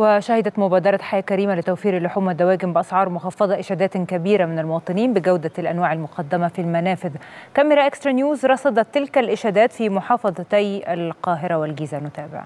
وشهدت مبادرة حياة كريمة لتوفير اللحوم والدواجن بأسعار مخفضة إشادات كبيرة من المواطنين بجودة الأنواع المقدمة في المنافذ كاميرا إكسترا نيوز رصدت تلك الإشادات في محافظتي القاهرة والجيزة نتابع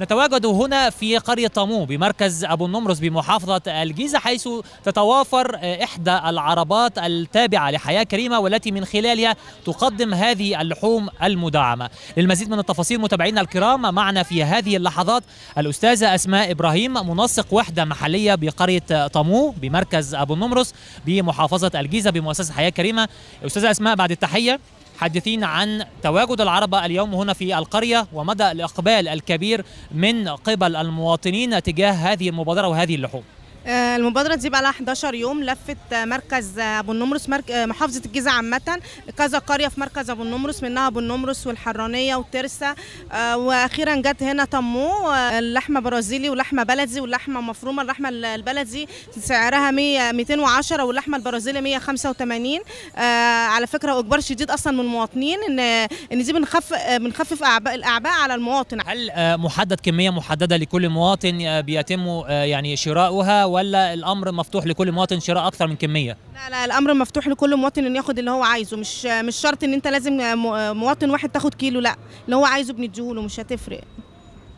نتواجد هنا في قرية طامو بمركز أبو النمرس بمحافظة الجيزة حيث تتوافر إحدى العربات التابعة لحياة كريمة والتي من خلالها تقدم هذه اللحوم المدعمة للمزيد من التفاصيل متابعينا الكرام معنا في هذه اللحظات الأستاذة أسماء إبراهيم منسق وحدة محلية بقرية طامو بمركز أبو النمرس بمحافظة الجيزة بمؤسسة حياة كريمة أستاذة أسماء بعد التحية حدثين عن تواجد العربة اليوم هنا في القرية ومدى الإقبال الكبير من قبل المواطنين تجاه هذه المبادرة وهذه اللحوم آه، المبادرة دي بقى لها 11 يوم لفت مركز أبو النمرس آه، محافظة الجيزة عامة كذا قرية في مركز أبو النمرس منها أبو النمرس والحرانية والترسة آه، وأخيرا جت هنا طمو اللحمة برازيلي ولحمة بلدي واللحمة مفرومة اللحمة البلدي سعرها 210 واللحمة البرازيلي 185 على فكرة وإجبار شديد أصلا من المواطنين إن إن دي بنخفف بنخفف الأعباء على المواطن هل محدد كمية محددة لكل مواطن بيتم يعني شراؤها ولا الامر مفتوح لكل مواطن شراء اكثر من كميه لا لا الامر مفتوح لكل مواطن انه ياخد اللي هو عايزه مش مش شرط ان انت لازم مواطن واحد تاخد كيلو لا اللي هو عايزه بنديهوله مش هتفرق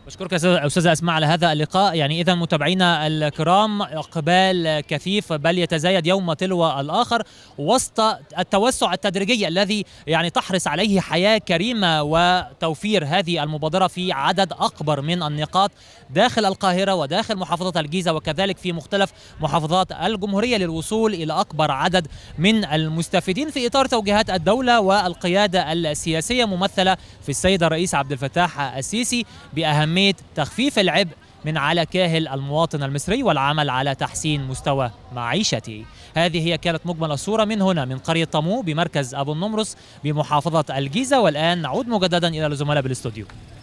بشكرك استاذ اسماء على هذا اللقاء يعني اذا متابعينا الكرام اقبال كثيف بل يتزايد يوم تلو الاخر وسط التوسع التدريجي الذي يعني تحرص عليه حياه كريمه وتوفير هذه المبادره في عدد اكبر من النقاط داخل القاهره وداخل محافظه الجيزه وكذلك في مختلف محافظات الجمهوريه للوصول الى اكبر عدد من المستفيدين في اطار توجيهات الدوله والقياده السياسيه ممثله في السيد الرئيس عبد الفتاح السيسي باهميه أهمية تخفيف العبء من على كاهل المواطن المصري والعمل على تحسين مستوى معيشته هذه هي كانت مجمل الصورة من هنا من قرية طمو بمركز أبو النمرس بمحافظة الجيزة والآن نعود مجددا إلى الزملاء بالاستوديو